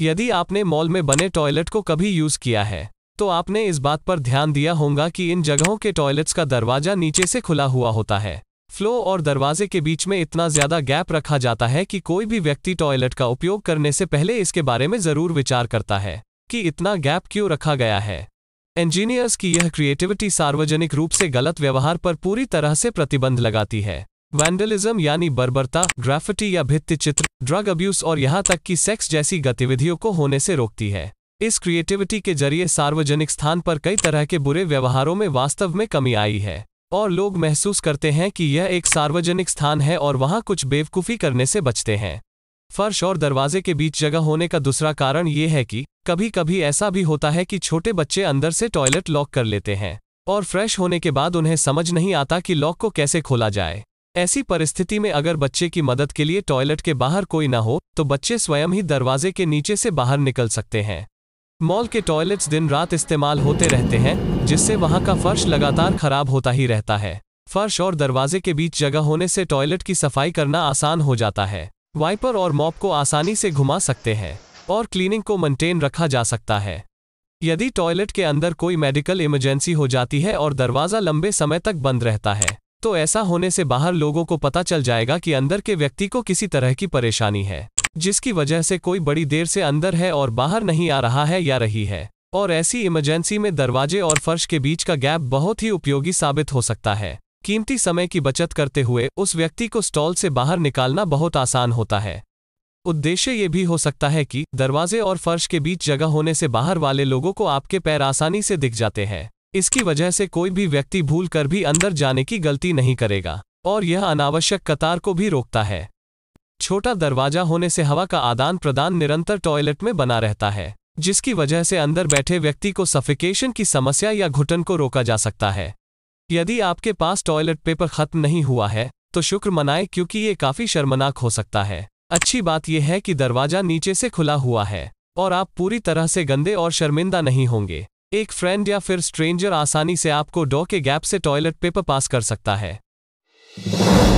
यदि आपने मॉल में बने टॉयलेट को कभी यूज किया है तो आपने इस बात पर ध्यान दिया होगा कि इन जगहों के टॉयलेट्स का दरवाजा नीचे से खुला हुआ होता है फ्लो और दरवाजे के बीच में इतना ज्यादा गैप रखा जाता है कि कोई भी व्यक्ति टॉयलेट का उपयोग करने से पहले इसके बारे में जरूर विचार करता है कि इतना गैप क्यों रखा गया है इंजीनियर्स की यह क्रिएटिविटी सार्वजनिक रूप से गलत व्यवहार पर पूरी तरह से प्रतिबंध लगाती है वैंडलिज्म यानी बर्बरता ग्राफिटी या भित्ति चित्र ड्रग अब्यूज और यहाँ तक कि सेक्स जैसी गतिविधियों को होने से रोकती है इस क्रिएटिविटी के जरिए सार्वजनिक स्थान पर कई तरह के बुरे व्यवहारों में वास्तव में कमी आई है और लोग महसूस करते हैं कि यह एक सार्वजनिक स्थान है और वहाँ कुछ बेवकूफ़ी करने से बचते हैं फर्श और दरवाजे के बीच जगह होने का दूसरा कारण ये है कि कभी कभी ऐसा भी होता है कि छोटे बच्चे अंदर से टॉयलेट लॉक कर लेते हैं और फ्रेश होने के बाद उन्हें समझ नहीं आता कि लॉक को कैसे खोला जाए ऐसी परिस्थिति में अगर बच्चे की मदद के लिए टॉयलेट के बाहर कोई ना हो तो बच्चे स्वयं ही दरवाजे के नीचे से बाहर निकल सकते हैं मॉल के टॉयलेट्स दिन रात इस्तेमाल होते रहते हैं जिससे वहां का फर्श लगातार खराब होता ही रहता है फर्श और दरवाजे के बीच जगह होने से टॉयलेट की सफाई करना आसान हो जाता है वाइपर और मॉप को आसानी से घुमा सकते हैं और क्लीनिंग को मेंटेन रखा जा सकता है यदि टॉयलेट के अंदर कोई मेडिकल इमरजेंसी हो जाती है और दरवाज़ा लंबे समय तक बंद रहता है तो ऐसा होने से बाहर लोगों को पता चल जाएगा कि अंदर के व्यक्ति को किसी तरह की परेशानी है जिसकी वजह से कोई बड़ी देर से अंदर है और बाहर नहीं आ रहा है या रही है और ऐसी इमरजेंसी में दरवाजे और फर्श के बीच का गैप बहुत ही उपयोगी साबित हो सकता है कीमती समय की बचत करते हुए उस व्यक्ति को स्टॉल से बाहर निकालना बहुत आसान होता है उद्देश्य ये भी हो सकता है कि दरवाजे और फर्श के बीच जगह होने से बाहर वाले लोगों को आपके पैर आसानी से दिख जाते हैं इसकी वजह से कोई भी व्यक्ति भूल कर भी अंदर जाने की गलती नहीं करेगा और यह अनावश्यक कतार को भी रोकता है छोटा दरवाजा होने से हवा का आदान प्रदान निरंतर टॉयलेट में बना रहता है जिसकी वजह से अंदर बैठे व्यक्ति को सफिकेशन की समस्या या घुटन को रोका जा सकता है यदि आपके पास टॉयलेट पेपर खत्म नहीं हुआ है तो शुक्र मनाएं क्योंकि ये काफी शर्मनाक हो सकता है अच्छी बात यह है कि दरवाजा नीचे से खुला हुआ है और आप पूरी तरह से गंदे और शर्मिंदा नहीं होंगे एक फ्रेंड या फिर स्ट्रेंजर आसानी से आपको डॉ के गैप से टॉयलेट पेपर पास कर सकता है